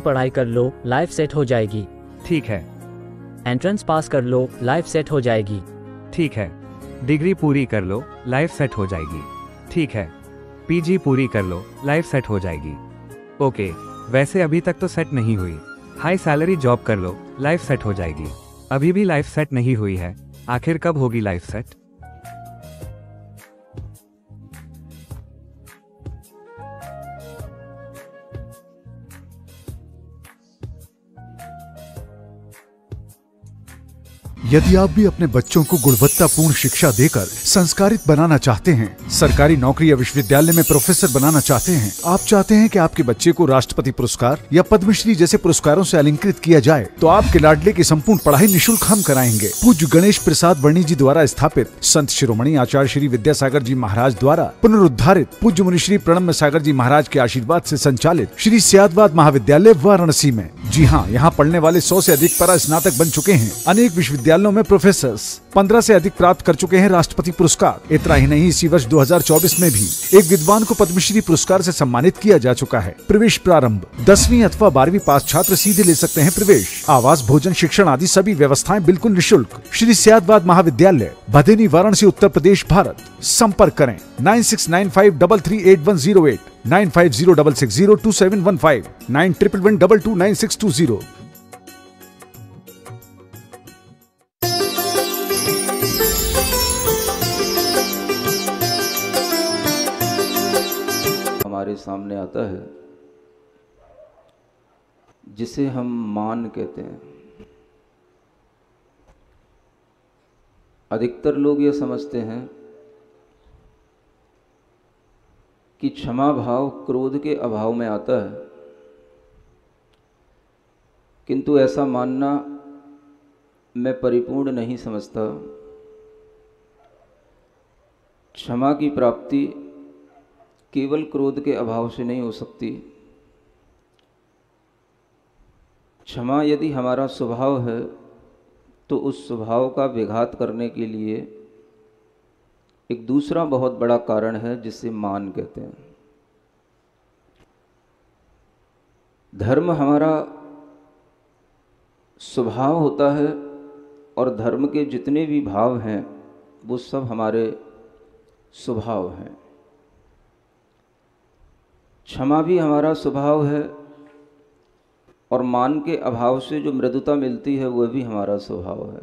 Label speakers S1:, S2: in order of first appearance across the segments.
S1: की पढ़ाई कर लो लाइफ सेट हो जाएगी ठीक है एंट्रेंस पास कर लो लाइफ सेट हो जाएगी ठीक है डिग्री पूरी कर लो लाइफ सेट हो जाएगी ठीक है पीजी पूरी कर लो लाइफ सेट हो जाएगी ओके वैसे अभी तक तो सेट नहीं हुई हाई सैलरी जॉब कर लो लाइफ सेट हो जाएगी अभी भी लाइफ सेट नहीं हुई है आखिर कब होगी लाइफ सेट
S2: यदि आप भी अपने बच्चों को गुणवत्तापूर्ण शिक्षा देकर संस्कारित बनाना चाहते हैं सरकारी नौकरी या विश्वविद्यालय में प्रोफेसर बनाना चाहते हैं आप चाहते हैं कि आपके बच्चे को राष्ट्रपति पुरस्कार या पद्मश्री जैसे पुरस्कारों से अलंकृत किया जाए तो आपके लाडले की संपूर्ण पढ़ाई निःशुल्क हम कराएंगे पूज्य गणेश प्रसाद वर्णी जी द्वारा स्थापित संत शिरोमणि आचार्य श्री विद्यासागर जी महाराज द्वारा पुनरुद्धारित पूज्य मुनिश्री प्रणम सागर जी महाराज के आशीर्वाद ऐसी संचालित श्री सियादवाद महाविद्यालय वाराणसी में जी हाँ यहाँ पढ़ने वाले सौ ऐसी अधिक पारा स्नातक बन चुके हैं अनेक विश्वविद्यालय विश्वविद्यालयों में प्रोफेसर पंद्रह से अधिक प्राप्त कर चुके हैं राष्ट्रपति पुरस्कार इतना ही नहीं इसी वर्ष 2024 में भी एक विद्वान को पद्मश्री पुरस्कार से सम्मानित किया जा चुका है प्रवेश प्रारंभ दसवीं अथवा बारहवीं पास छात्र सीधे ले सकते हैं प्रवेश आवास भोजन शिक्षण आदि सभी व्यवस्थाएं बिल्कुल निःशुल्क श्री सियादवाद महाविद्यालय भदेनी वाराणसी उत्तर प्रदेश भारत संपर्क करें nine six nine five double three eight one zero eight nine five zero double six zero two seven one five nine triple one double two nine six two zero
S1: सामने आता है जिसे हम मान कहते हैं अधिकतर लोग ये समझते हैं कि क्षमा भाव क्रोध के अभाव में आता है किंतु ऐसा मानना मैं परिपूर्ण नहीं समझता क्षमा की प्राप्ति केवल क्रोध के अभाव से नहीं हो सकती क्षमा यदि हमारा स्वभाव है तो उस स्वभाव का विघात करने के लिए एक दूसरा बहुत बड़ा कारण है जिसे मान कहते हैं धर्म हमारा स्वभाव होता है और धर्म के जितने भी भाव हैं वो सब हमारे स्वभाव हैं क्षमा भी हमारा स्वभाव है और मान के अभाव से जो मृदुता मिलती है वह भी हमारा स्वभाव है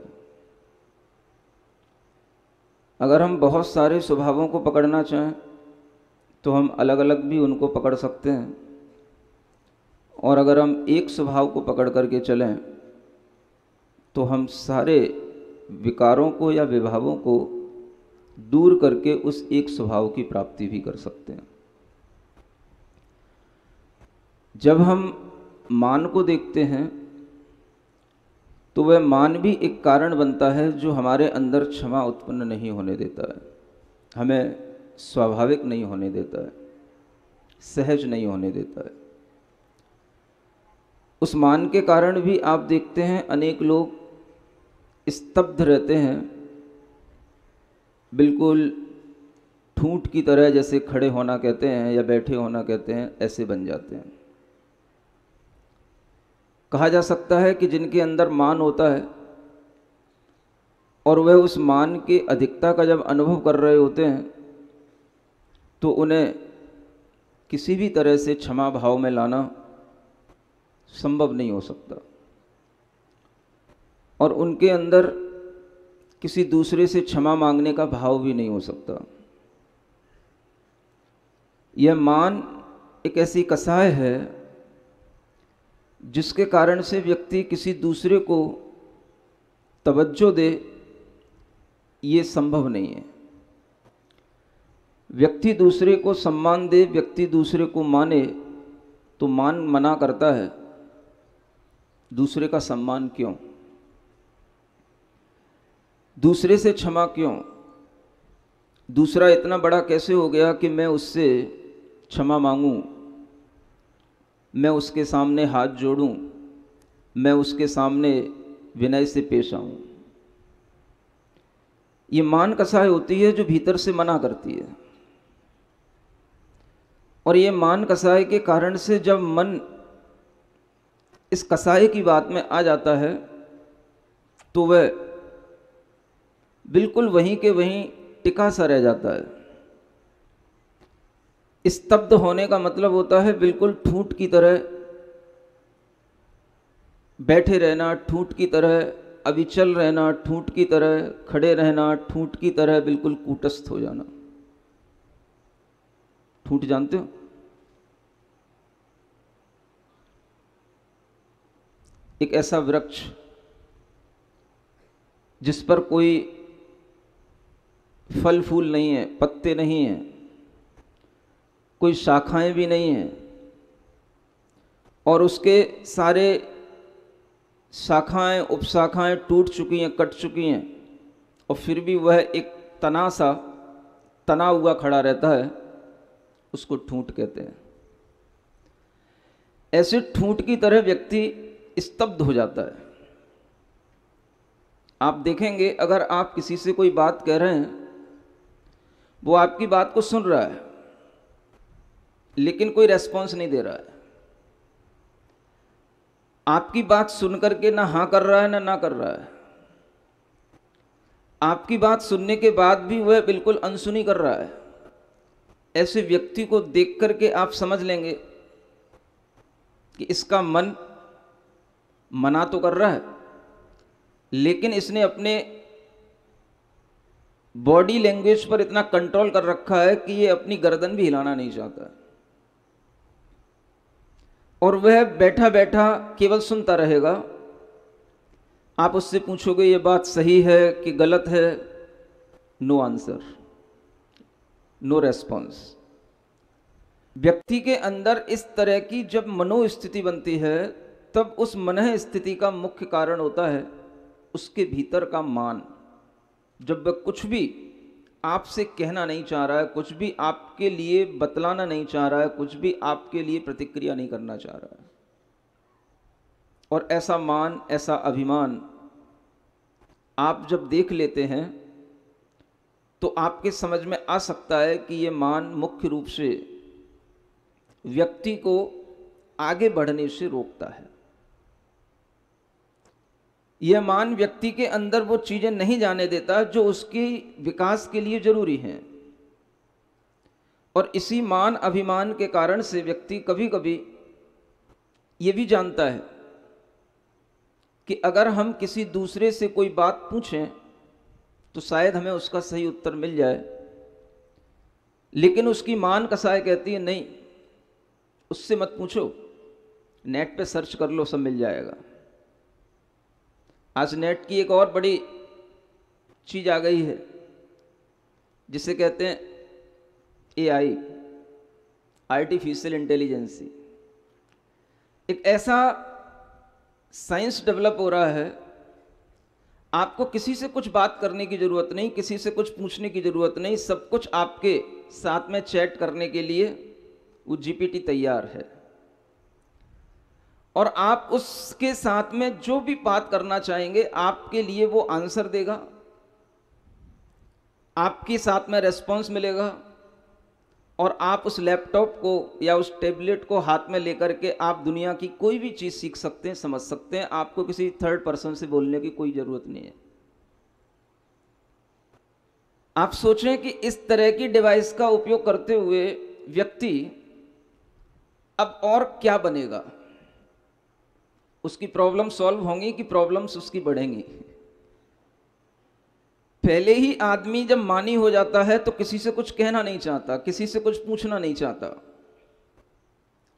S1: अगर हम बहुत सारे स्वभावों को पकड़ना चाहें तो हम अलग अलग भी उनको पकड़ सकते हैं और अगर हम एक स्वभाव को पकड़ करके चलें तो हम सारे विकारों को या विभावों को दूर करके उस एक स्वभाव की प्राप्ति भी कर सकते हैं जब हम मान को देखते हैं तो वह मान भी एक कारण बनता है जो हमारे अंदर क्षमा उत्पन्न नहीं होने देता है हमें स्वाभाविक नहीं होने देता है सहज नहीं होने देता है उस मान के कारण भी आप देखते हैं अनेक लोग स्तब्ध रहते हैं बिल्कुल ठूंठ की तरह जैसे खड़े होना कहते हैं या बैठे होना कहते हैं ऐसे बन जाते हैं कहा जा सकता है कि जिनके अंदर मान होता है और वह उस मान की अधिकता का जब अनुभव कर रहे होते हैं तो उन्हें किसी भी तरह से क्षमा भाव में लाना संभव नहीं हो सकता और उनके अंदर किसी दूसरे से क्षमा मांगने का भाव भी नहीं हो सकता यह मान एक ऐसी कसाय है जिसके कारण से व्यक्ति किसी दूसरे को तवज्जो दे ये संभव नहीं है व्यक्ति दूसरे को सम्मान दे व्यक्ति दूसरे को माने तो मान मना करता है दूसरे का सम्मान क्यों दूसरे से क्षमा क्यों दूसरा इतना बड़ा कैसे हो गया कि मैं उससे क्षमा मांगूं मैं उसके सामने हाथ जोड़ूं, मैं उसके सामने विनय से पेश आऊं। ये मान कसाय होती है जो भीतर से मना करती है और ये मान कसाय के कारण से जब मन इस कसाय की बात में आ जाता है तो वह बिल्कुल वहीं के वहीं टिका सा रह जाता है स्तब्ध होने का मतलब होता है बिल्कुल ठूंठ की तरह बैठे रहना ठूंठ की तरह अविचल रहना ठूंठ की तरह खड़े रहना ठूंठ की तरह बिल्कुल कूटस्थ हो जाना ठूंठ जानते हो एक ऐसा वृक्ष जिस पर कोई फल फूल नहीं है पत्ते नहीं हैं कोई शाखाएं भी नहीं हैं और उसके सारे शाखाएं उपशाखाएं टूट चुकी हैं कट चुकी हैं और फिर भी वह एक तना सा तना हुआ खड़ा रहता है उसको ठूंठ कहते हैं ऐसे ठूंठ की तरह व्यक्ति स्तब्ध हो जाता है आप देखेंगे अगर आप किसी से कोई बात कह रहे हैं वो आपकी बात को सुन रहा है लेकिन कोई रेस्पॉन्स नहीं दे रहा है आपकी बात सुन करके ना हाँ कर रहा है ना ना कर रहा है आपकी बात सुनने के बाद भी वह बिल्कुल अनसुनी कर रहा है ऐसे व्यक्ति को देख करके आप समझ लेंगे कि इसका मन मना तो कर रहा है लेकिन इसने अपने बॉडी लैंग्वेज पर इतना कंट्रोल कर रखा है कि ये अपनी गर्दन भी हिलाना नहीं चाहता और वह बैठा बैठा केवल सुनता रहेगा आप उससे पूछोगे ये बात सही है कि गलत है नो आंसर नो रेस्पॉन्स व्यक्ति के अंदर इस तरह की जब मनोस्थिति बनती है तब उस मन स्थिति का मुख्य कारण होता है उसके भीतर का मान जब वह कुछ भी आपसे कहना नहीं चाह रहा है कुछ भी आपके लिए बतलाना नहीं चाह रहा है कुछ भी आपके लिए प्रतिक्रिया नहीं करना चाह रहा है और ऐसा मान ऐसा अभिमान आप जब देख लेते हैं तो आपके समझ में आ सकता है कि ये मान मुख्य रूप से व्यक्ति को आगे बढ़ने से रोकता है यह मान व्यक्ति के अंदर वो चीज़ें नहीं जाने देता जो उसकी विकास के लिए ज़रूरी हैं और इसी मान अभिमान के कारण से व्यक्ति कभी कभी ये भी जानता है कि अगर हम किसी दूसरे से कोई बात पूछें तो शायद हमें उसका सही उत्तर मिल जाए लेकिन उसकी मान कसाय कहती है नहीं उससे मत पूछो नेट पे सर्च कर लो सब मिल जाएगा आज नेट की एक और बड़ी चीज़ आ गई है जिसे कहते हैं एआई आर्टिफिशियल इंटेलिजेंसी एक ऐसा साइंस डेवलप हो रहा है आपको किसी से कुछ बात करने की ज़रूरत नहीं किसी से कुछ पूछने की ज़रूरत नहीं सब कुछ आपके साथ में चैट करने के लिए वो जीपीटी तैयार है और आप उसके साथ में जो भी बात करना चाहेंगे आपके लिए वो आंसर देगा आपके साथ में रेस्पॉन्स मिलेगा और आप उस लैपटॉप को या उस टेबलेट को हाथ में लेकर के आप दुनिया की कोई भी चीज़ सीख सकते हैं समझ सकते हैं आपको किसी थर्ड पर्सन से बोलने की कोई ज़रूरत नहीं है आप सोचें कि इस तरह की डिवाइस का उपयोग करते हुए व्यक्ति अब और क्या बनेगा उसकी प्रॉब्लम सॉल्व होंगी कि प्रॉब्लम्स उसकी बढ़ेंगी पहले ही आदमी जब मानी हो जाता है तो किसी से कुछ कहना नहीं चाहता किसी से कुछ पूछना नहीं चाहता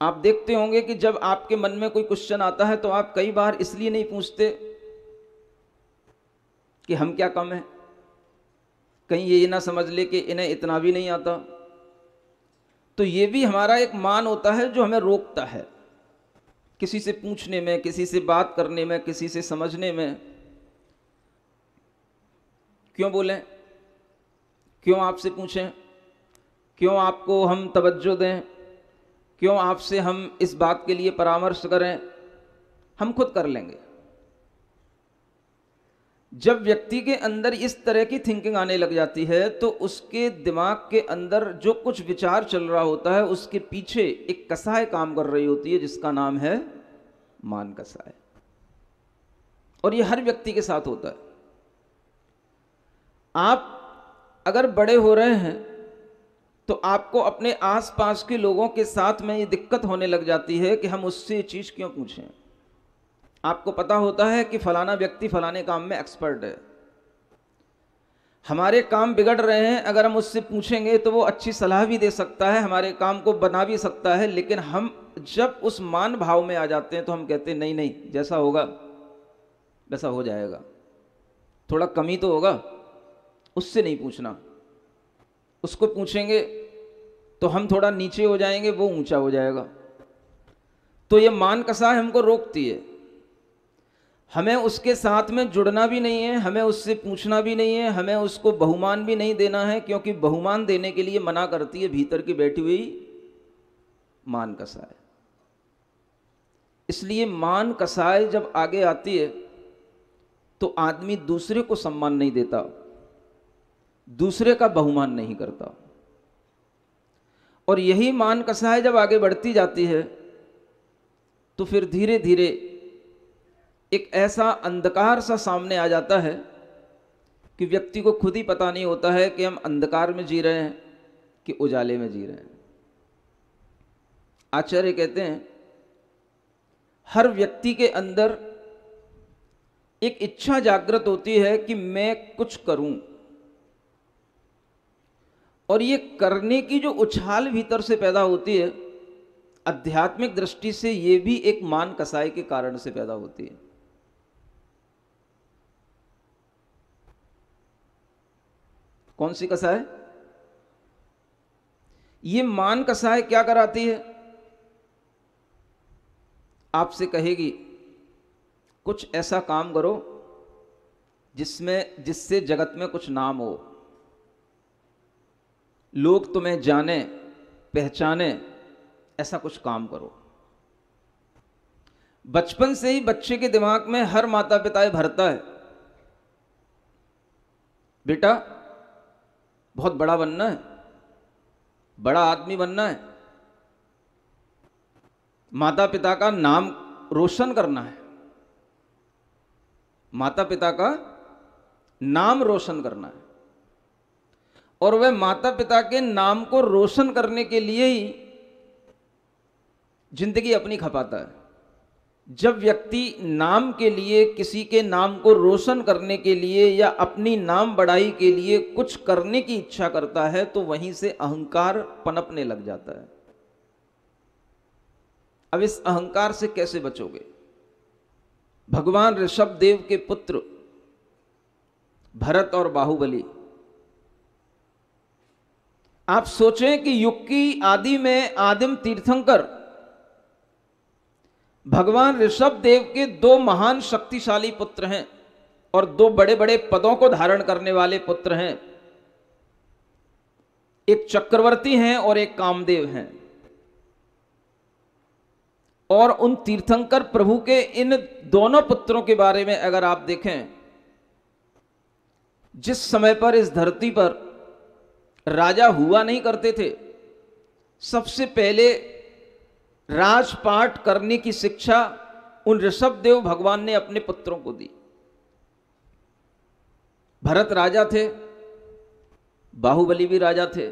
S1: आप देखते होंगे कि जब आपके मन में कोई क्वेश्चन आता है तो आप कई बार इसलिए नहीं पूछते कि हम क्या कम है कहीं ये ना समझ ले कि इन्हें इतना भी नहीं आता तो ये भी हमारा एक मान होता है जो हमें रोकता है किसी से पूछने में किसी से बात करने में किसी से समझने में क्यों बोलें क्यों आपसे पूछें क्यों आपको हम तवज्जो दें क्यों आपसे हम इस बात के लिए परामर्श करें हम खुद कर लेंगे जब व्यक्ति के अंदर इस तरह की थिंकिंग आने लग जाती है तो उसके दिमाग के अंदर जो कुछ विचार चल रहा होता है उसके पीछे एक कसाय काम कर रही होती है जिसका नाम है मान कसाय और ये हर व्यक्ति के साथ होता है आप अगर बड़े हो रहे हैं तो आपको अपने आसपास के लोगों के साथ में ये दिक्कत होने लग जाती है कि हम उससे ये चीज़ क्यों पूछें आपको पता होता है कि फलाना व्यक्ति फलाने काम में एक्सपर्ट है हमारे काम बिगड़ रहे हैं अगर हम उससे पूछेंगे तो वो अच्छी सलाह भी दे सकता है हमारे काम को बना भी सकता है लेकिन हम जब उस मान भाव में आ जाते हैं तो हम कहते हैं नहीं नहीं जैसा होगा वैसा हो जाएगा थोड़ा कमी तो होगा उससे नहीं पूछना उसको पूछेंगे तो हम थोड़ा नीचे हो जाएंगे वो ऊंचा हो जाएगा तो ये मान कसा हमको रोकती है हमें उसके साथ में जुड़ना भी नहीं है हमें उससे पूछना भी नहीं है हमें उसको बहुमान भी नहीं देना है क्योंकि बहुमान देने के लिए मना करती है भीतर की बैठी हुई मान कसाय इसलिए मान कसाय जब आगे आती है तो आदमी दूसरे को सम्मान नहीं देता दूसरे का बहुमान नहीं करता और यही मान कसाय जब आगे बढ़ती जाती है तो फिर धीरे धीरे एक ऐसा अंधकार सा सामने आ जाता है कि व्यक्ति को खुद ही पता नहीं होता है कि हम अंधकार में जी रहे हैं कि उजाले में जी रहे हैं आचार्य कहते हैं हर व्यक्ति के अंदर एक इच्छा जागृत होती है कि मैं कुछ करूं और ये करने की जो उछाल भीतर से पैदा होती है आध्यात्मिक दृष्टि से ये भी एक मान कसाई के कारण से पैदा होती है कौन सी है ये मान है क्या कराती है आपसे कहेगी कुछ ऐसा काम करो जिसमें जिससे जगत में कुछ नाम हो लोग तुम्हें जाने पहचाने ऐसा कुछ काम करो बचपन से ही बच्चे के दिमाग में हर माता पिता भरता है बेटा बहुत बड़ा बनना है बड़ा आदमी बनना है माता पिता का नाम रोशन करना है माता पिता का नाम रोशन करना है और वह माता पिता के नाम को रोशन करने के लिए ही जिंदगी अपनी खपाता है जब व्यक्ति नाम के लिए किसी के नाम को रोशन करने के लिए या अपनी नाम बढ़ाई के लिए कुछ करने की इच्छा करता है तो वहीं से अहंकार पनपने लग जाता है अब इस अहंकार से कैसे बचोगे भगवान ऋषभ देव के पुत्र भरत और बाहुबली आप सोचें कि युग की आदि में आदिम तीर्थंकर भगवान ऋषभ देव के दो महान शक्तिशाली पुत्र हैं और दो बड़े बड़े पदों को धारण करने वाले पुत्र हैं एक चक्रवर्ती हैं और एक कामदेव हैं और उन तीर्थंकर प्रभु के इन दोनों पुत्रों के बारे में अगर आप देखें जिस समय पर इस धरती पर राजा हुआ नहीं करते थे सबसे पहले राजपाट करने की शिक्षा उन ऋषभदेव भगवान ने अपने पुत्रों को दी भरत राजा थे बाहुबली भी राजा थे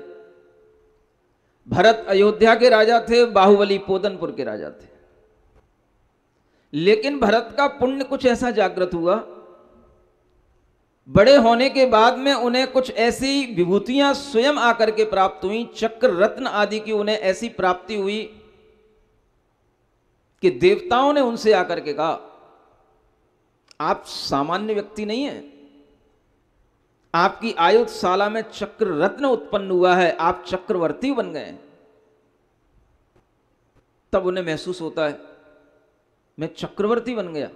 S1: भरत अयोध्या के राजा थे बाहुबली पोदनपुर के राजा थे लेकिन भरत का पुण्य कुछ ऐसा जागृत हुआ बड़े होने के बाद में उन्हें कुछ ऐसी विभूतियां स्वयं आकर के प्राप्त हुई चक्र रत्न आदि की उन्हें ऐसी प्राप्ति हुई कि देवताओं ने उनसे आकर के कहा आप सामान्य व्यक्ति नहीं है आपकी आयुधशाला में चक्र रत्न उत्पन्न हुआ है आप चक्रवर्ती बन गए तब उन्हें महसूस होता है मैं चक्रवर्ती बन गया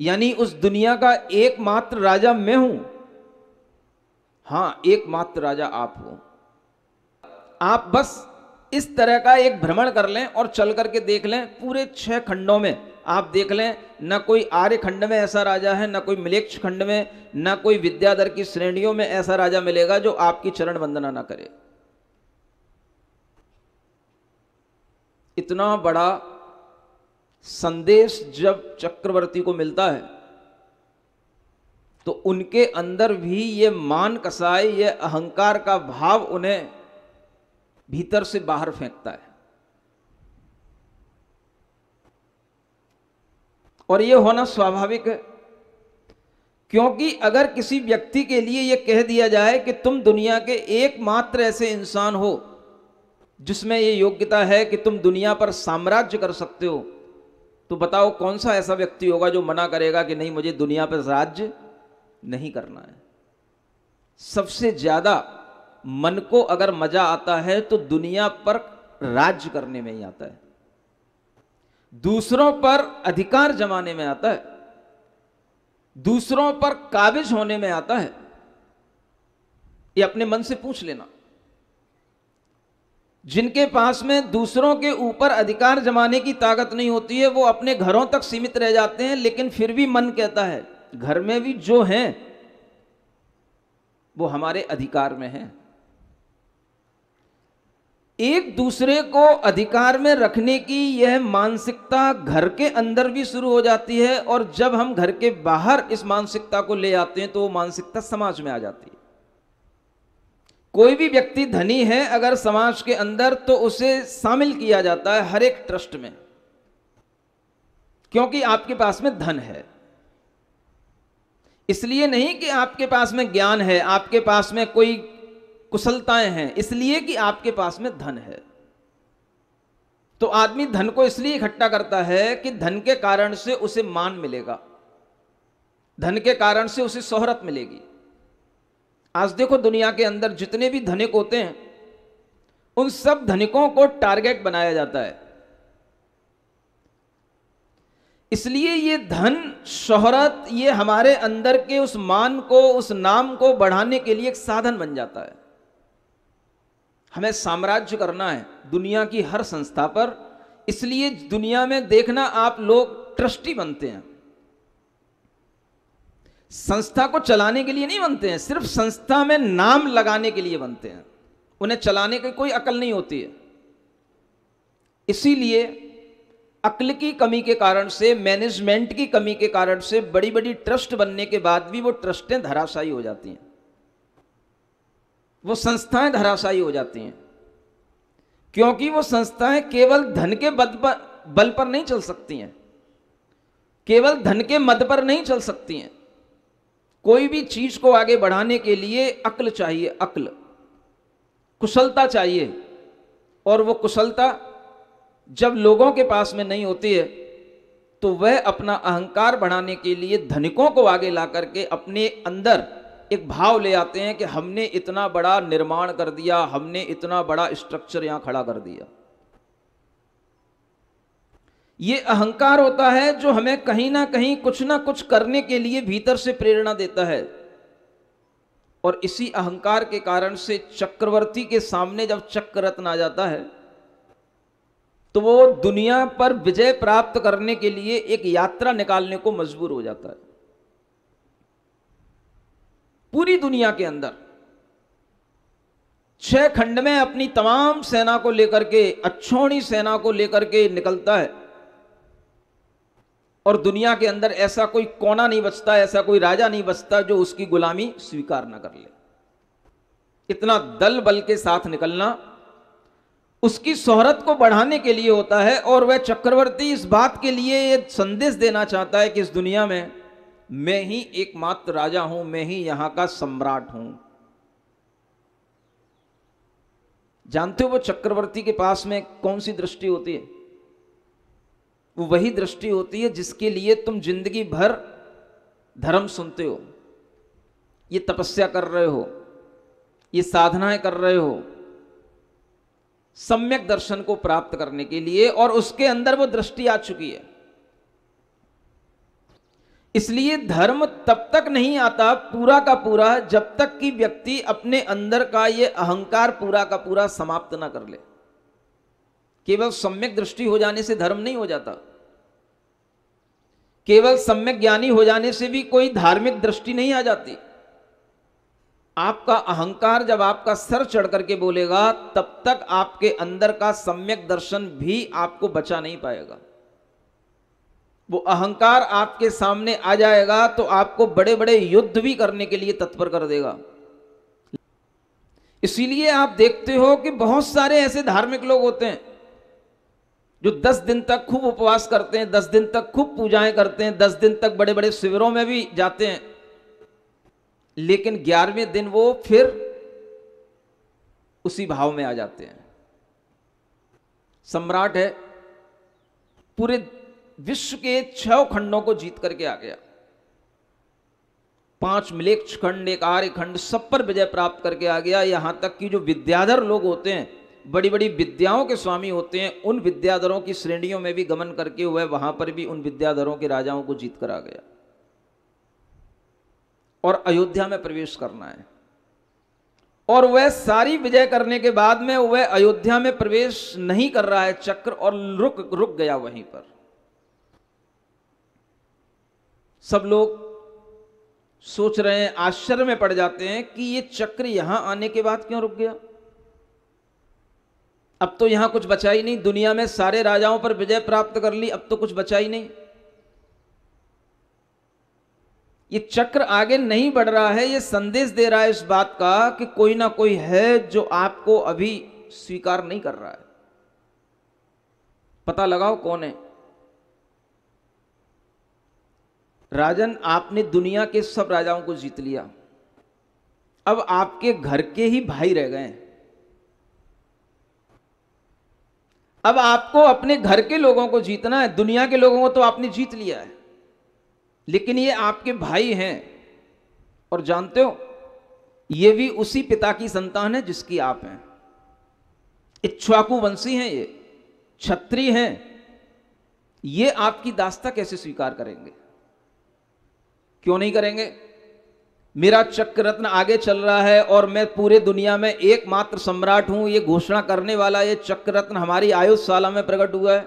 S1: यानी उस दुनिया का एकमात्र राजा मैं हूं हां एकमात्र राजा आप हो आप बस इस तरह का एक भ्रमण कर लें और चल करके देख लें पूरे छह खंडों में आप देख लें न कोई आर्य खंड में ऐसा राजा है न कोई मिलेक्ष खंड में न कोई विद्याधर की श्रेणियों में ऐसा राजा मिलेगा जो आपकी चरण वंदना ना करे इतना बड़ा संदेश जब चक्रवर्ती को मिलता है तो उनके अंदर भी ये मान कसाई ये अहंकार का भाव उन्हें भीतर से बाहर फेंकता है और यह होना स्वाभाविक है क्योंकि अगर किसी व्यक्ति के लिए यह कह दिया जाए कि तुम दुनिया के एकमात्र ऐसे इंसान हो जिसमें यह योग्यता है कि तुम दुनिया पर साम्राज्य कर सकते हो तो बताओ कौन सा ऐसा व्यक्ति होगा जो मना करेगा कि नहीं मुझे दुनिया पर राज्य नहीं करना है सबसे ज्यादा मन को अगर मजा आता है तो दुनिया पर राज्य करने में ही आता है दूसरों पर अधिकार जमाने में आता है दूसरों पर काबिज होने में आता है ये अपने मन से पूछ लेना जिनके पास में दूसरों के ऊपर अधिकार जमाने की ताकत नहीं होती है वो अपने घरों तक सीमित रह जाते हैं लेकिन फिर भी मन कहता है घर में भी जो हैं वो हमारे अधिकार में हैं एक दूसरे को अधिकार में रखने की यह मानसिकता घर के अंदर भी शुरू हो जाती है और जब हम घर के बाहर इस मानसिकता को ले आते हैं तो वो मानसिकता समाज में आ जाती है कोई भी व्यक्ति धनी है अगर समाज के अंदर तो उसे शामिल किया जाता है हर एक ट्रस्ट में क्योंकि आपके पास में धन है इसलिए नहीं कि आपके पास में ज्ञान है आपके पास में कोई कुशलताएं हैं इसलिए कि आपके पास में धन है तो आदमी धन को इसलिए इकट्ठा करता है कि धन के कारण से उसे मान मिलेगा धन के कारण से उसे शोहरत मिलेगी आज देखो दुनिया के अंदर जितने भी धनिक होते हैं उन सब धनिकों को टारगेट बनाया जाता है इसलिए ये धन शोहरत ये हमारे अंदर के उस मान को उस नाम को बढ़ाने के लिए एक साधन बन जाता है हमें साम्राज्य करना है दुनिया की हर संस्था पर इसलिए दुनिया में देखना आप लोग ट्रस्टी बनते हैं संस्था को चलाने के लिए नहीं बनते हैं सिर्फ संस्था में नाम लगाने के लिए बनते हैं उन्हें चलाने की कोई अकल नहीं होती है इसीलिए अकल की कमी के कारण से मैनेजमेंट की कमी के कारण से बड़ी बड़ी ट्रस्ट बनने के बाद भी वो ट्रस्टें धराशायी हो जाती हैं वो संस्थाएं धराशायी हो जाती हैं क्योंकि वो संस्थाएं केवल धन के बद पर बल पर नहीं चल सकती हैं केवल धन के मद पर नहीं चल सकती हैं कोई भी चीज को आगे बढ़ाने के लिए अक्ल चाहिए अक्ल कुशलता चाहिए और वो कुशलता जब लोगों के पास में नहीं होती है तो वह अपना अहंकार बढ़ाने के लिए धनिकों को आगे ला करके अपने अंदर एक भाव ले आते हैं कि हमने इतना बड़ा निर्माण कर दिया हमने इतना बड़ा स्ट्रक्चर यहां खड़ा कर दिया ये अहंकार होता है जो हमें कहीं ना कहीं कुछ ना कुछ करने के लिए भीतर से प्रेरणा देता है और इसी अहंकार के कारण से चक्रवर्ती के सामने जब चक्र रत्न आ जाता है तो वो दुनिया पर विजय प्राप्त करने के लिए एक यात्रा निकालने को मजबूर हो जाता है पूरी दुनिया के अंदर छह खंड में अपनी तमाम सेना को लेकर के अच्छौणी सेना को लेकर के निकलता है और दुनिया के अंदर ऐसा कोई कोना नहीं बचता ऐसा कोई राजा नहीं बचता जो उसकी गुलामी स्वीकार न कर ले इतना दल बल के साथ निकलना उसकी शोहरत को बढ़ाने के लिए होता है और वह चक्रवर्ती इस बात के लिए संदेश देना चाहता है कि इस दुनिया में मैं ही एकमात्र राजा हूं मैं ही यहां का सम्राट हूं जानते हो वो चक्रवर्ती के पास में कौन सी दृष्टि होती है वो वही दृष्टि होती है जिसके लिए तुम जिंदगी भर धर्म सुनते हो ये तपस्या कर रहे हो ये साधनाएं कर रहे हो सम्यक दर्शन को प्राप्त करने के लिए और उसके अंदर वो दृष्टि आ चुकी है इसलिए धर्म तब तक नहीं आता पूरा का पूरा जब तक कि व्यक्ति अपने अंदर का यह अहंकार पूरा का पूरा समाप्त ना कर ले केवल सम्यक दृष्टि हो जाने से धर्म नहीं हो जाता केवल सम्यक ज्ञानी हो जाने से भी कोई धार्मिक दृष्टि नहीं आ जाती आपका अहंकार जब आपका सर चढ़ करके बोलेगा तब तक आपके अंदर का सम्यक दर्शन भी आपको बचा नहीं पाएगा वो अहंकार आपके सामने आ जाएगा तो आपको बड़े बड़े युद्ध भी करने के लिए तत्पर कर देगा इसीलिए आप देखते हो कि बहुत सारे ऐसे धार्मिक लोग होते हैं जो दस दिन तक खूब उपवास करते हैं दस दिन तक खूब पूजाएं करते हैं दस दिन तक बड़े बड़े शिविरों में भी जाते हैं लेकिन ग्यारहवें दिन वो फिर उसी भाव में आ जाते हैं सम्राट है पूरे विश्व के छह खंडों को जीत करके आ गया पांच मिलेक्ष खंड एक आर्य खंड सब पर विजय प्राप्त करके आ गया यहां तक कि जो विद्याधर लोग होते हैं बड़ी बड़ी विद्याओं के स्वामी होते हैं उन विद्याधरों की श्रेणियों में भी गमन करके हुए वहां पर भी उन विद्याधरों के राजाओं को जीत कर आ गया और अयोध्या में प्रवेश करना है और वह सारी विजय करने के बाद में वह अयोध्या में प्रवेश नहीं कर रहा है चक्र और रुक रुक गया वहीं पर सब लोग सोच रहे हैं आश्चर्य में पड़ जाते हैं कि ये चक्र यहां आने के बाद क्यों रुक गया अब तो यहां कुछ बचा ही नहीं दुनिया में सारे राजाओं पर विजय प्राप्त कर ली अब तो कुछ बचा ही नहीं ये चक्र आगे नहीं बढ़ रहा है ये संदेश दे रहा है इस बात का कि कोई ना कोई है जो आपको अभी स्वीकार नहीं कर रहा है पता लगाओ कौन है राजन आपने दुनिया के सब राजाओं को जीत लिया अब आपके घर के ही भाई रह गए अब आपको अपने घर के लोगों को जीतना है दुनिया के लोगों को तो आपने जीत लिया है लेकिन ये आपके भाई हैं और जानते हो ये भी उसी पिता की संतान है जिसकी आप हैं इच्छुआकू वंशी हैं ये छत्री हैं ये आपकी दास्ता कैसे स्वीकार करेंगे क्यों नहीं करेंगे मेरा चक्र रत्न आगे चल रहा है और मैं पूरे दुनिया में एकमात्र सम्राट हूं ये घोषणा करने वाला यह चक्र रत्न हमारी आयुषशाला में प्रकट हुआ है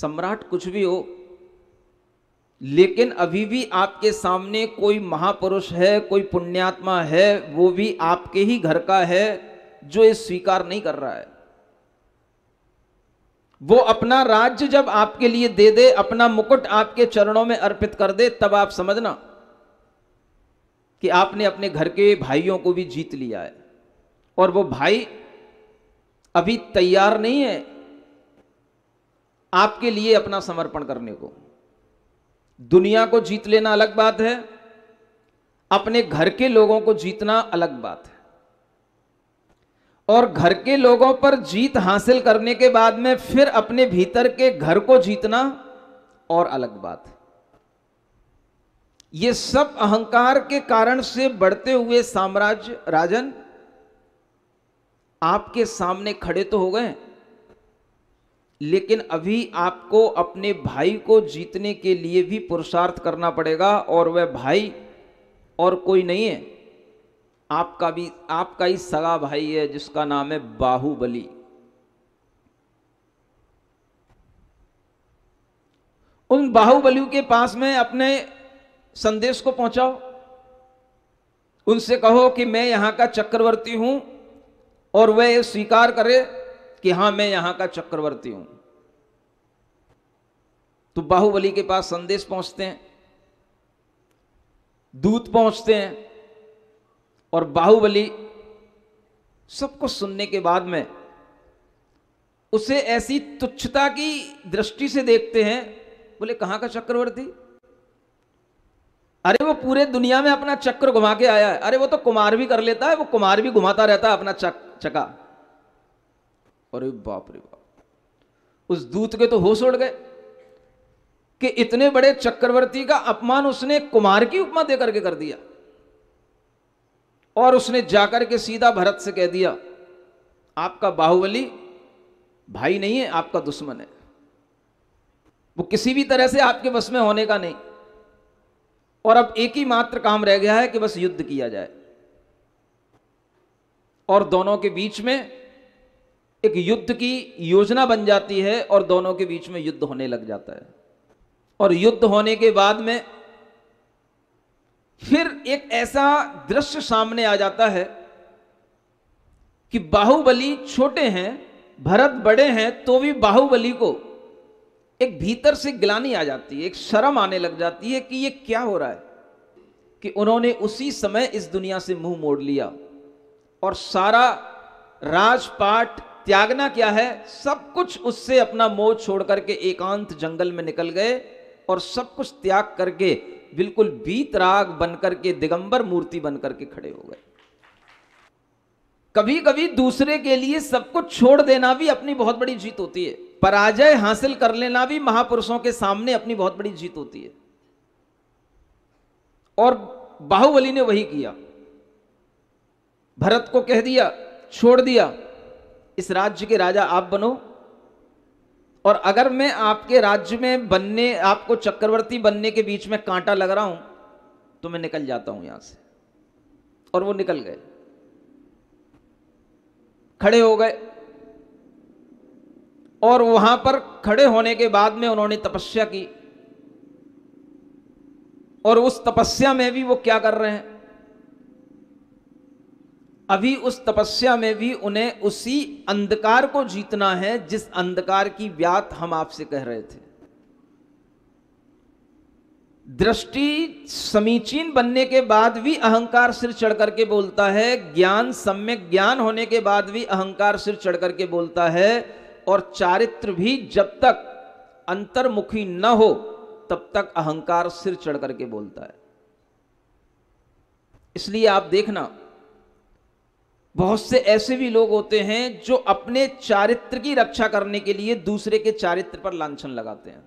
S1: सम्राट कुछ भी हो लेकिन अभी भी आपके सामने कोई महापुरुष है कोई पुण्यात्मा है वो भी आपके ही घर का है जो ये स्वीकार नहीं कर रहा है वो अपना राज्य जब आपके लिए दे दे अपना मुकुट आपके चरणों में अर्पित कर दे तब आप समझना कि आपने अपने घर के भाइयों को भी जीत लिया है और वो भाई अभी तैयार नहीं है आपके लिए अपना समर्पण करने को दुनिया को जीत लेना अलग बात है अपने घर के लोगों को जीतना अलग बात है और घर के लोगों पर जीत हासिल करने के बाद में फिर अपने भीतर के घर को जीतना और अलग बात है ये सब अहंकार के कारण से बढ़ते हुए साम्राज्य राजन आपके सामने खड़े तो हो गए लेकिन अभी आपको अपने भाई को जीतने के लिए भी पुरुषार्थ करना पड़ेगा और वह भाई और कोई नहीं है आपका भी आपका ही सगा भाई है जिसका नाम है बाहुबली उन बाहुबलियों के पास में अपने संदेश को पहुंचाओ उनसे कहो कि मैं यहां का चक्रवर्ती हूं और वह स्वीकार करे कि हां मैं यहां का चक्रवर्ती हूं तो बाहुबली के पास संदेश पहुंचते हैं दूत पहुंचते हैं और बाहुबली सबको सुनने के बाद में उसे ऐसी तुच्छता की दृष्टि से देखते हैं बोले कहाँ का चक्रवर्ती अरे वो पूरे दुनिया में अपना चक्र घुमा के आया है अरे वो तो कुमार भी कर लेता है वो कुमार भी घुमाता रहता है अपना चक चका अरे बाप रे बाप उस दूत के तो होश उड़ गए कि इतने बड़े चक्रवर्ती का अपमान उसने कुमार की उपमा दे करके कर दिया और उसने जाकर के सीधा भरत से कह दिया आपका बाहुबली भाई नहीं है आपका दुश्मन है वो किसी भी तरह से आपके बस में होने का नहीं और अब एक ही मात्र काम रह गया है कि बस युद्ध किया जाए और दोनों के बीच में एक युद्ध की योजना बन जाती है और दोनों के बीच में युद्ध होने लग जाता है और युद्ध होने के बाद में फिर एक ऐसा दृश्य सामने आ जाता है कि बाहुबली छोटे हैं भरत बड़े हैं तो भी बाहुबली को एक भीतर से ग्लानी आ जाती है एक शर्म आने लग जाती है कि ये क्या हो रहा है कि उन्होंने उसी समय इस दुनिया से मुंह मोड़ लिया और सारा राजपाट त्यागना क्या है सब कुछ उससे अपना मोह छोड़ करके एकांत जंगल में निकल गए और सब कुछ त्याग करके बिल्कुल बीतराग बनकर के दिगंबर मूर्ति बनकर के खड़े हो गए कभी कभी दूसरे के लिए सब कुछ छोड़ देना भी अपनी बहुत बड़ी जीत होती है पराजय हासिल कर लेना भी महापुरुषों के सामने अपनी बहुत बड़ी जीत होती है और बाहुबली ने वही किया भरत को कह दिया छोड़ दिया इस राज्य के राजा आप बनो और अगर मैं आपके राज्य में बनने आपको चक्रवर्ती बनने के बीच में कांटा लग रहा हूं तो मैं निकल जाता हूं यहां से और वो निकल गए खड़े हो गए और वहां पर खड़े होने के बाद में उन्होंने तपस्या की और उस तपस्या में भी वो क्या कर रहे हैं अभी उस तपस्या में भी उन्हें उसी अंधकार को जीतना है जिस अंधकार की व्यात हम आपसे कह रहे थे दृष्टि समीचीन बनने के बाद भी अहंकार सिर चढ़ करके बोलता है ज्ञान सम्यक ज्ञान होने के बाद भी अहंकार सिर चढ़ करके बोलता है और चारित्र भी जब तक अंतर्मुखी न हो तब तक अहंकार सिर चढ़ करके बोलता है इसलिए आप देखना बहुत से ऐसे भी लोग होते हैं जो अपने चारित्र की रक्षा करने के लिए दूसरे के चारित्र पर लांछन लगाते हैं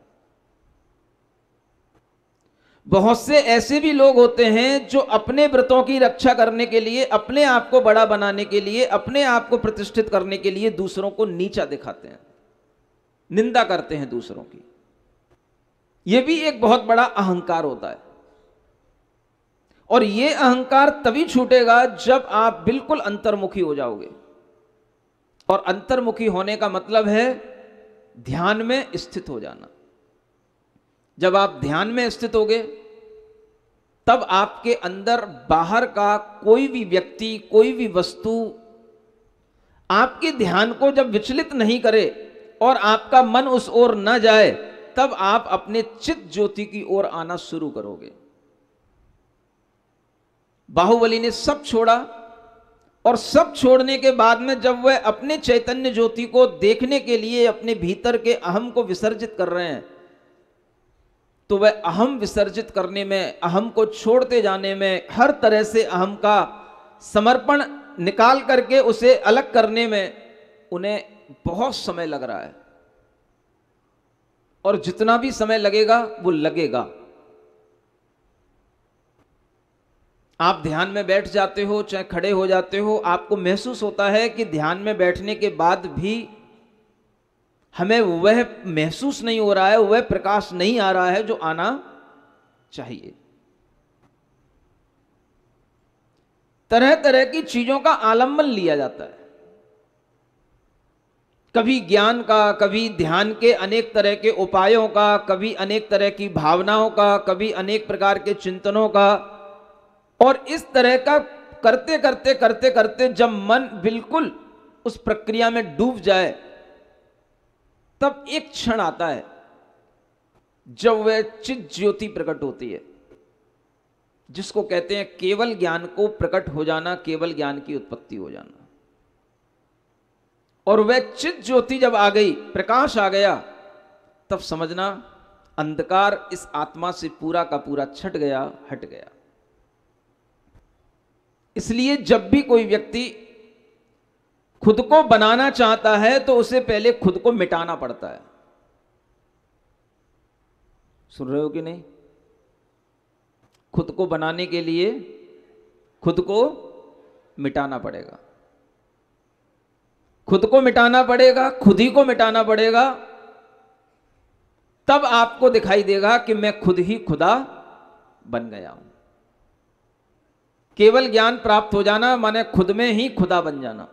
S1: बहुत से ऐसे भी लोग होते हैं जो अपने व्रतों की रक्षा करने के लिए अपने आप को बड़ा बनाने के लिए अपने आप को प्रतिष्ठित करने के लिए दूसरों को नीचा दिखाते हैं निंदा करते हैं दूसरों की यह भी एक बहुत बड़ा अहंकार होता है और ये अहंकार तभी छूटेगा जब आप बिल्कुल अंतर्मुखी हो जाओगे और अंतर्मुखी होने का मतलब है ध्यान में स्थित हो जाना जब आप ध्यान में स्थित हो गए तब आपके अंदर बाहर का कोई भी व्यक्ति कोई भी वस्तु आपके ध्यान को जब विचलित नहीं करे और आपका मन उस ओर न जाए तब आप अपने चित्त ज्योति की ओर आना शुरू करोगे बाहुबली ने सब छोड़ा और सब छोड़ने के बाद में जब वह अपने चैतन्य ज्योति को देखने के लिए अपने भीतर के अहम को विसर्जित कर रहे हैं तो वह अहम विसर्जित करने में अहम को छोड़ते जाने में हर तरह से अहम का समर्पण निकाल करके उसे अलग करने में उन्हें बहुत समय लग रहा है और जितना भी समय लगेगा वो लगेगा आप ध्यान में बैठ जाते हो चाहे खड़े हो जाते हो आपको महसूस होता है कि ध्यान में बैठने के बाद भी हमें वह महसूस नहीं हो रहा है वह प्रकाश नहीं आ रहा है जो आना चाहिए तरह तरह की चीजों का आलम्बन लिया जाता है कभी ज्ञान का कभी ध्यान के अनेक तरह के उपायों का कभी अनेक तरह की भावनाओं का कभी अनेक प्रकार के चिंतनों का और इस तरह का करते करते करते करते जब मन बिल्कुल उस प्रक्रिया में डूब जाए तब एक क्षण आता है जब वह चित ज्योति प्रकट होती है जिसको कहते हैं केवल ज्ञान को प्रकट हो जाना केवल ज्ञान की उत्पत्ति हो जाना और वह चित ज्योति जब आ गई प्रकाश आ गया तब समझना अंधकार इस आत्मा से पूरा का पूरा छट गया हट गया इसलिए जब भी कोई व्यक्ति खुद को बनाना चाहता है तो उसे पहले खुद को मिटाना पड़ता है सुन रहे हो कि नहीं खुद को बनाने के लिए खुद को मिटाना पड़ेगा खुद को मिटाना पड़ेगा खुद ही को मिटाना पड़ेगा तब आपको दिखाई देगा कि मैं खुद ही खुदा बन गया हूं केवल ज्ञान प्राप्त हो जाना माने खुद में ही खुदा बन जाना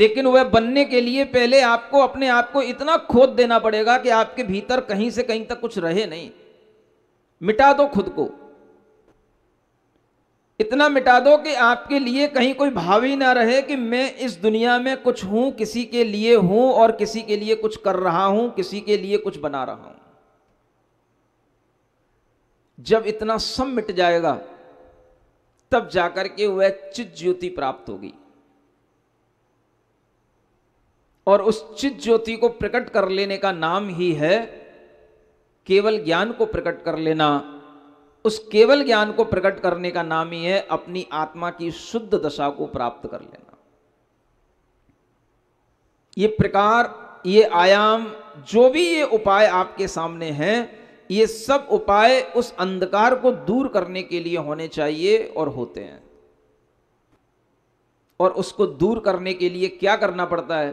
S1: लेकिन वह बनने के लिए पहले आपको अपने आप को इतना खोद देना पड़ेगा कि आपके भीतर कहीं से कहीं तक कुछ रहे नहीं मिटा दो खुद को इतना मिटा दो कि आपके लिए कहीं कोई भाव ही ना रहे कि मैं इस दुनिया में कुछ हूं किसी के लिए हूं और किसी के लिए कुछ कर रहा हूं किसी के लिए कुछ बना रहा हूं जब इतना सब मिट जाएगा तब जाकर के वह चित ज्योति प्राप्त होगी और उस चित ज्योति को प्रकट कर लेने का नाम ही है केवल ज्ञान को प्रकट कर लेना उस केवल ज्ञान को प्रकट करने का नाम ही है अपनी आत्मा की शुद्ध दशा को प्राप्त कर लेना ये प्रकार ये आयाम जो भी ये उपाय आपके सामने हैं ये सब उपाय उस अंधकार को दूर करने के लिए होने चाहिए और होते हैं और उसको दूर करने के लिए क्या करना पड़ता है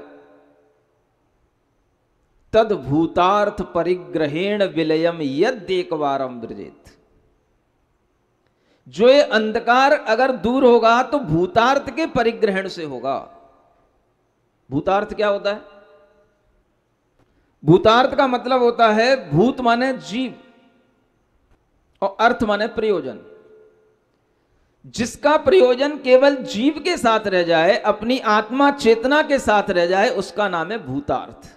S1: तद भूतार्थ परिग्रहेण विलयम यद एक बार जो ये अंधकार अगर दूर होगा तो भूतार्थ के परिग्रहण से होगा भूतार्थ क्या होता है भूतार्थ का मतलब होता है भूत माने जीव और अर्थ माने प्रयोजन जिसका प्रयोजन केवल जीव के साथ रह जाए अपनी आत्मा चेतना के साथ रह जाए उसका नाम है भूतार्थ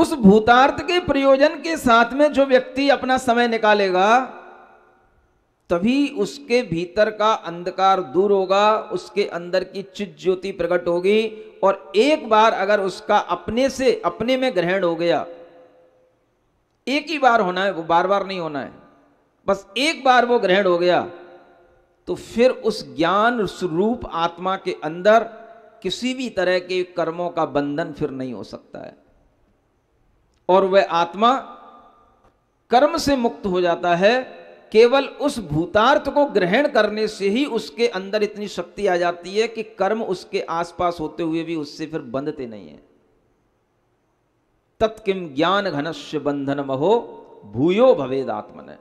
S1: उस भूतार्थ के प्रयोजन के साथ में जो व्यक्ति अपना समय निकालेगा तभी उसके भीतर का अंधकार दूर होगा उसके अंदर की चित ज्योति प्रकट होगी और एक बार अगर उसका अपने से अपने में ग्रहण हो गया एक ही बार होना है वो बार बार नहीं होना है बस एक बार वो ग्रहण हो गया तो फिर उस ज्ञान स्वरूप आत्मा के अंदर किसी भी तरह के कर्मों का बंधन फिर नहीं हो सकता है और वह आत्मा कर्म से मुक्त हो जाता है केवल उस भूतार्थ को ग्रहण करने से ही उसके अंदर इतनी शक्ति आ जाती है कि कर्म उसके आसपास होते हुए भी उससे फिर बंधते नहीं है तत्किम ज्ञान घनश्य बंधन महो भूयो भवेद आत्मन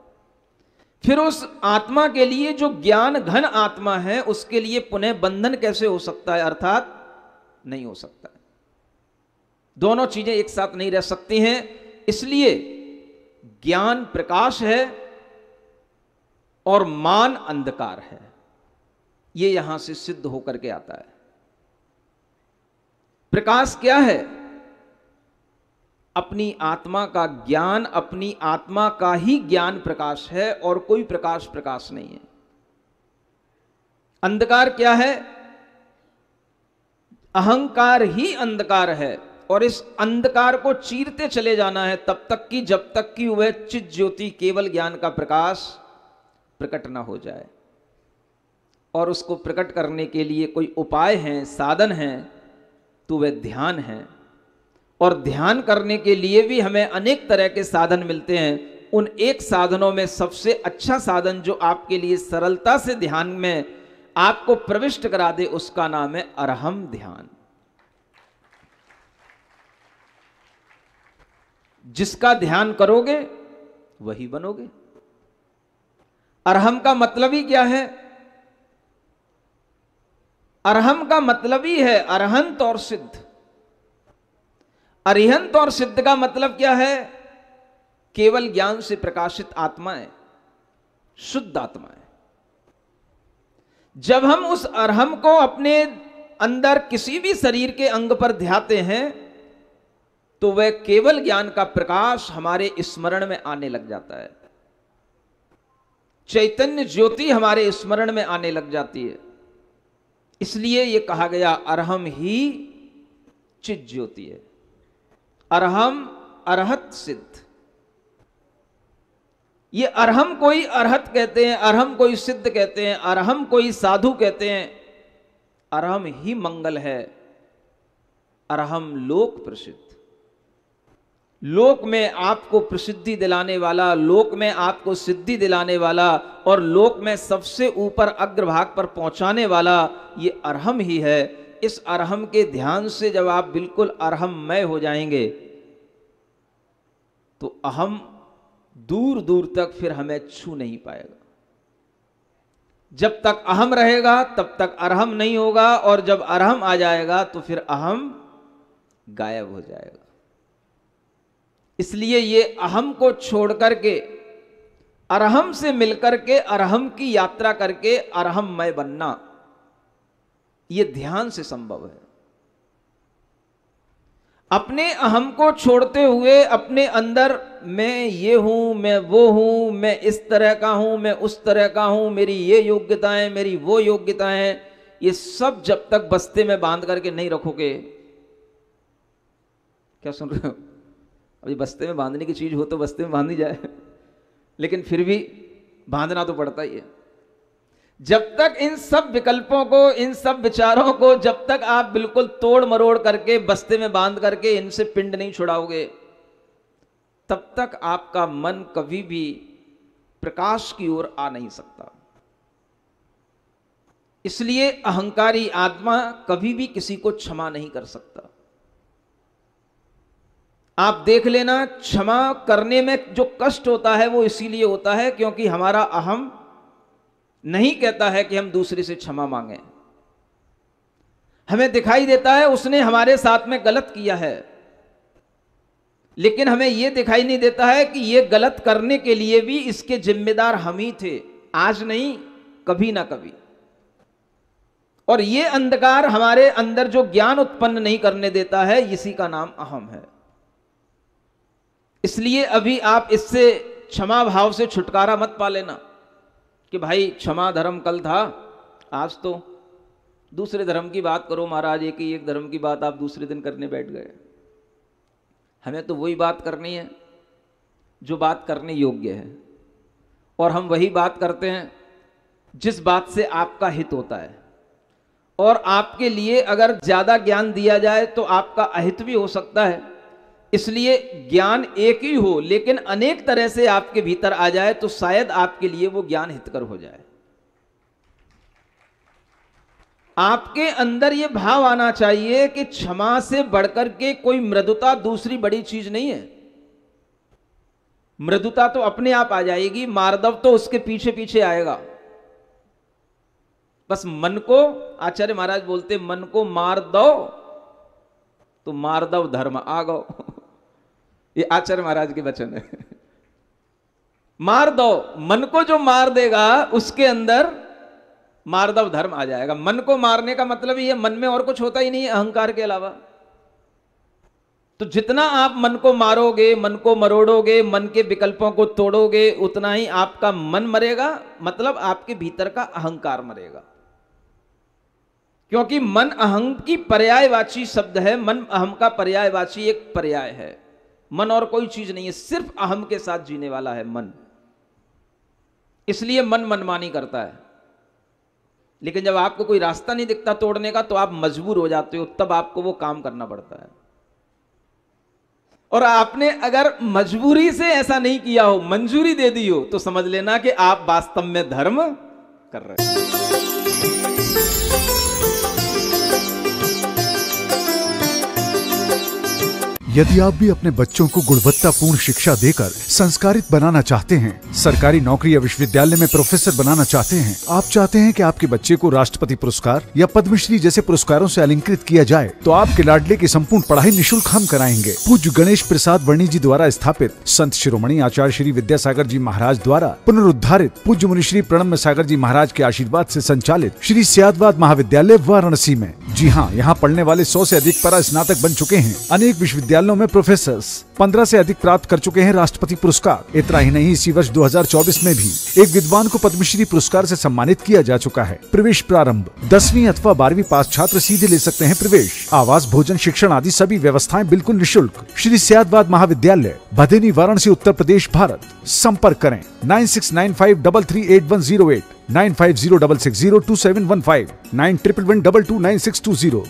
S1: फिर उस आत्मा के लिए जो ज्ञान घन आत्मा है उसके लिए पुनः बंधन कैसे हो सकता है अर्थात नहीं हो सकता है दोनों चीजें एक साथ नहीं रह सकती हैं इसलिए ज्ञान प्रकाश है और मान अंधकार है यह यहां से सिद्ध होकर के आता है प्रकाश क्या है अपनी आत्मा का ज्ञान अपनी आत्मा का ही ज्ञान प्रकाश है और कोई प्रकाश प्रकाश नहीं है अंधकार क्या है अहंकार ही अंधकार है और इस अंधकार को चीरते चले जाना है तब तक कि जब तक कि वह चित ज्योति केवल ज्ञान का प्रकाश प्रकट ना हो जाए और उसको प्रकट करने के लिए कोई उपाय हैं साधन हैं तो वह ध्यान है और ध्यान करने के लिए भी हमें अनेक तरह के साधन मिलते हैं उन एक साधनों में सबसे अच्छा साधन जो आपके लिए सरलता से ध्यान में आपको प्रविष्ट करा दे उसका नाम है अरहम ध्यान जिसका ध्यान करोगे वही बनोगे अरहम का मतलब ही क्या है अरहम का मतलब ही है अरहंत और सिद्ध अरिहंत और सिद्ध का मतलब क्या है केवल ज्ञान से प्रकाशित आत्माएं शुद्ध आत्माएं जब हम उस अरहम को अपने अंदर किसी भी शरीर के अंग पर ध्याते हैं तो वह केवल ज्ञान का प्रकाश हमारे स्मरण में आने लग जाता है चैतन्य ज्योति हमारे स्मरण में आने लग जाती है इसलिए यह कहा गया अरहम ही चित ज्योति है अरहम अरहत सिद्ध ये अरहम कोई अरहत कहते हैं अरहम कोई सिद्ध कहते हैं अरहम कोई साधु कहते हैं अरहम ही मंगल है अरहम लोक प्रसिद्ध लोक में आपको प्रसिद्धि दिलाने वाला लोक में आपको सिद्धि दिलाने वाला और लोक में सबसे ऊपर अग्रभाग पर पहुंचाने वाला ये अरहम ही है इस अरहम के ध्यान से जब आप बिल्कुल अरहमय हो जाएंगे तो अहम दूर दूर तक फिर हमें छू नहीं पाएगा जब तक अहम रहेगा तब तक अरहम नहीं होगा और जब अरहम आ जाएगा तो फिर अहम गायब हो जाएगा इसलिए ये अहम को छोड़ करके अरहम से मिलकर के अरहम की यात्रा करके अरहम मैं बनना ये ध्यान से संभव है अपने अहम को छोड़ते हुए अपने अंदर मैं ये हूं मैं वो हूं मैं इस तरह का हूं मैं उस तरह का हूं मेरी ये योग्यताएं मेरी वो योग्यताएं ये सब जब तक बस्ते में बांध करके नहीं रखोगे क्या सुन रहे हो अब बस्ते में बांधने की चीज़ हो तो बस्ते में बांधी जाए लेकिन फिर भी बांधना तो पड़ता ही है जब तक इन सब विकल्पों को इन सब विचारों को जब तक आप बिल्कुल तोड़ मरोड़ करके बस्ते में बांध करके इनसे पिंड नहीं छुड़ाओगे तब तक आपका मन कभी भी प्रकाश की ओर आ नहीं सकता इसलिए अहंकारी आत्मा कभी भी किसी को क्षमा नहीं कर सकता आप देख लेना क्षमा करने में जो कष्ट होता है वो इसीलिए होता है क्योंकि हमारा अहम नहीं कहता है कि हम दूसरे से क्षमा मांगे हमें दिखाई देता है उसने हमारे साथ में गलत किया है लेकिन हमें यह दिखाई नहीं देता है कि यह गलत करने के लिए भी इसके जिम्मेदार हम ही थे आज नहीं कभी ना कभी और यह अंधकार हमारे अंदर जो ज्ञान उत्पन्न नहीं करने देता है इसी का नाम अहम है इसलिए अभी आप इससे क्षमा भाव से छुटकारा मत पा लेना कि भाई क्षमा धर्म कल था आज तो दूसरे धर्म की बात करो महाराज एक ही एक धर्म की बात आप दूसरे दिन करने बैठ गए हमें तो वही बात करनी है जो बात करने योग्य है और हम वही बात करते हैं जिस बात से आपका हित होता है और आपके लिए अगर ज़्यादा ज्ञान दिया जाए तो आपका अहित भी हो सकता है इसलिए ज्ञान एक ही हो लेकिन अनेक तरह से आपके भीतर आ जाए तो शायद आपके लिए वो ज्ञान हितकर हो जाए आपके अंदर ये भाव आना चाहिए कि क्षमा से बढ़कर के कोई मृदुता दूसरी बड़ी चीज नहीं है मृदुता तो अपने आप आ जाएगी मारदव तो उसके पीछे पीछे आएगा बस मन को आचार्य महाराज बोलते मन को मार दो तो मारदव धर्म आ गो ये आचार्य महाराज के वचन है मार दो मन को जो मार देगा उसके अंदर मारदव धर्म आ जाएगा मन को मारने का मतलब ये मन में और कुछ होता ही नहीं है अहंकार के अलावा तो जितना आप मन को मारोगे मन को मरोड़ोगे मन के विकल्पों को तोड़ोगे उतना ही आपका मन मरेगा मतलब आपके भीतर का अहंकार मरेगा क्योंकि मन अहम की पर्यायवाची शब्द है मन अहम का पर्यायवाची एक पर्याय है मन और कोई चीज नहीं है सिर्फ अहम के साथ जीने वाला है मन इसलिए मन मनमानी करता है लेकिन जब आपको कोई रास्ता नहीं दिखता तोड़ने का तो आप मजबूर हो जाते हो तब आपको वो काम करना पड़ता है और आपने अगर मजबूरी से ऐसा नहीं किया हो मंजूरी दे दी हो तो समझ लेना कि आप वास्तव में धर्म कर रहे हैं
S2: यदि आप भी अपने बच्चों को गुणवत्तापूर्ण शिक्षा देकर संस्कारित बनाना चाहते हैं सरकारी नौकरी या विश्वविद्यालय में प्रोफेसर बनाना चाहते हैं आप चाहते हैं कि आपके बच्चे को राष्ट्रपति पुरस्कार या पद्मश्री जैसे पुरस्कारों से अलंकृत किया जाए तो आपके लाडले की संपूर्ण पढ़ाई निःशुल्क हम कराएंगे पूज गणेश प्रसाद वर्णी जी द्वारा स्थापित संत शिरोमणि आचार्य श्री विद्यासागर जी महाराज द्वारा पुनरुद्धारित पूज्य मुनिश्री प्रणम सागर जी महाराज के आशीर्वाद ऐसी संचालित श्री सियादवाद महाविद्यालय वाराणसी में जी हाँ यहाँ पढ़ने वाले सौ ऐसी अधिक परा स्नातक बन चुके हैं अनेक विश्वविद्यालय विश्वविद्यालयों में प्रोफेसर पंद्रह ऐसी अधिक प्राप्त कर चुके हैं राष्ट्रपति पुरस्कार इतना ही नहीं इसी वर्ष 2024 में भी एक विद्वान को पद्मश्री पुरस्कार ऐसी सम्मानित किया जा चुका है प्रवेश प्रारंभ दसवीं अथवा बारहवीं पास छात्र सीधे ले सकते हैं प्रवेश आवास भोजन शिक्षण आदि सभी व्यवस्थाएं बिल्कुल निशुल्क श्री सियादबाद महाविद्यालय भदेनी वाराणसी उत्तर प्रदेश भारत संपर्क करें nine six nine five double three eight one zero eight nine five zero double six zero two seven one five nine triple one double two nine six two zero